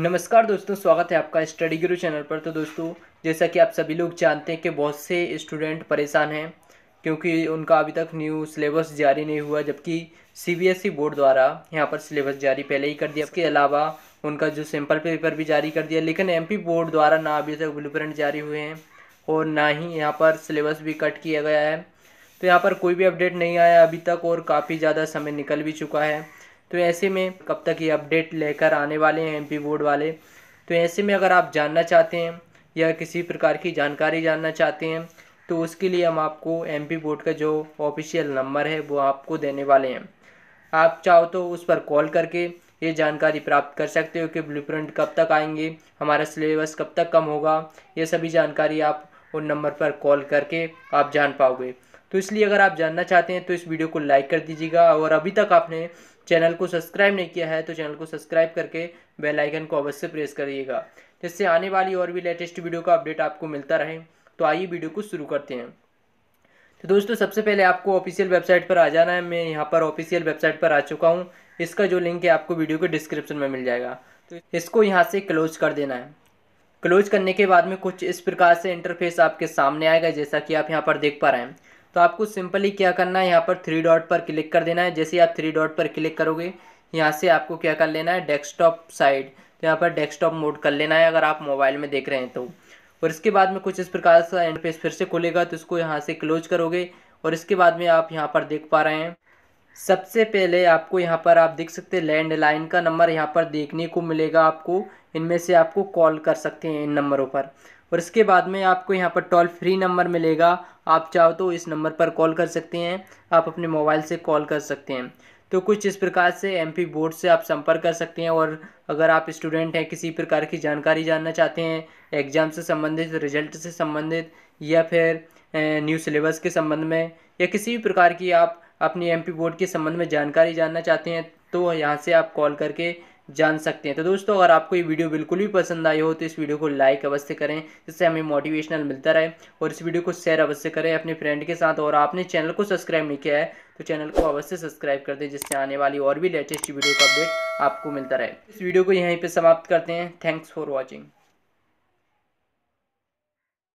नमस्कार दोस्तों स्वागत है आपका स्टडी गुरु चैनल पर तो दोस्तों जैसा कि आप सभी लोग जानते हैं कि बहुत से स्टूडेंट परेशान हैं क्योंकि उनका अभी तक न्यू सिलेबस जारी नहीं हुआ जबकि सीबीएसई e बोर्ड द्वारा यहाँ पर सिलेबस जारी पहले ही कर दिया इसके अलावा उनका जो सैम्पल पेपर भी जारी कर दिया लेकिन एम बोर्ड द्वारा ना अभी तक ब्लू जारी हुए हैं और ना ही यहाँ पर सिलेबस भी कट किया गया है तो यहाँ पर कोई भी अपडेट नहीं आया अभी तक और काफ़ी ज़्यादा समय निकल भी चुका है तो ऐसे में कब तक ये अपडेट लेकर आने वाले हैं एमपी बोर्ड वाले तो ऐसे में अगर आप जानना चाहते हैं या किसी प्रकार की जानकारी जानना चाहते हैं तो उसके लिए हम आपको एम बोर्ड का जो ऑफिशियल नंबर है वो आपको देने वाले हैं आप चाहो तो उस पर कॉल करके ये जानकारी प्राप्त कर सकते हो कि ब्लू कब तक आएंगे हमारा सिलेबस कब तक कम होगा ये सभी जानकारी आप उन नंबर पर कॉल करके आप जान पाओगे तो इसलिए अगर आप जानना चाहते हैं तो इस वीडियो को लाइक कर दीजिएगा और अभी तक आपने चैनल को सब्सक्राइब नहीं किया है तो चैनल को सब्सक्राइब करके बेल आइकन को अवश्य प्रेस करिएगा जिससे आने वाली और भी लेटेस्ट वीडियो का अपडेट आपको मिलता रहे तो आइए वीडियो को शुरू करते हैं तो दोस्तों सबसे पहले आपको ऑफिशियल वेबसाइट पर आ जाना है मैं यहाँ पर ऑफिशियल वेबसाइट पर आ चुका हूँ इसका जो लिंक है आपको वीडियो के डिस्क्रिप्शन में मिल जाएगा तो इसको यहाँ से क्लोज कर देना है क्लोज करने के बाद में कुछ इस प्रकार से इंटरफेस आपके सामने आएगा जैसा कि आप यहाँ पर देख पा रहे हैं तो आपको सिंपली क्या करना है यहाँ पर थ्री डॉट पर क्लिक कर देना है जैसे आप थ्री डॉट पर क्लिक करोगे यहाँ से आपको क्या कर लेना है डेस्कटॉप साइड तो यहाँ पर डेस्कटॉप मोड कर लेना है अगर आप मोबाइल में देख रहे हैं तो और इसके बाद में कुछ इस प्रकार का पेज फिर से खुलेगा तो इसको यहाँ से क्लोज करोगे और इसके बाद में आप यहाँ पर देख पा रहे हैं सबसे पहले आपको यहाँ पर आप देख सकते हैं लैंडलाइन का नंबर यहाँ पर देखने को मिलेगा आपको इनमें से आपको कॉल कर सकते हैं इन नंबरों पर और इसके बाद में आपको यहाँ पर टोल फ्री नंबर मिलेगा आप चाहो तो इस नंबर पर कॉल कर सकते हैं आप अपने मोबाइल से कॉल कर सकते हैं तो कुछ इस प्रकार से एमपी बोर्ड से आप संपर्क कर सकते हैं और अगर आप स्टूडेंट हैं किसी प्रकार की जानकारी जानना चाहते हैं एग्ज़ाम से संबंधित रिजल्ट से संबंधित या फिर न्यू सिलेबस के संबंध में या किसी भी प्रकार की आप अपनी एमपी बोर्ड के संबंध में जानकारी जानना चाहते हैं तो यहाँ से आप कॉल करके जान सकते हैं तो दोस्तों अगर आपको ये वीडियो बिल्कुल भी पसंद आई हो तो इस वीडियो को लाइक अवश्य करें जिससे हमें मोटिवेशनल मिलता रहे और इस वीडियो को शेयर अवश्य करें अपने फ्रेंड के साथ और आपने चैनल को सब्सक्राइब नहीं किया है तो चैनल को अवश्य सब्सक्राइब कर दें जिससे आने वाली और भी लेटेस्ट वीडियो का अपडेट आपको मिलता रहे इस वीडियो को यहीं पर समाप्त करते हैं थैंक्स फॉर वॉचिंग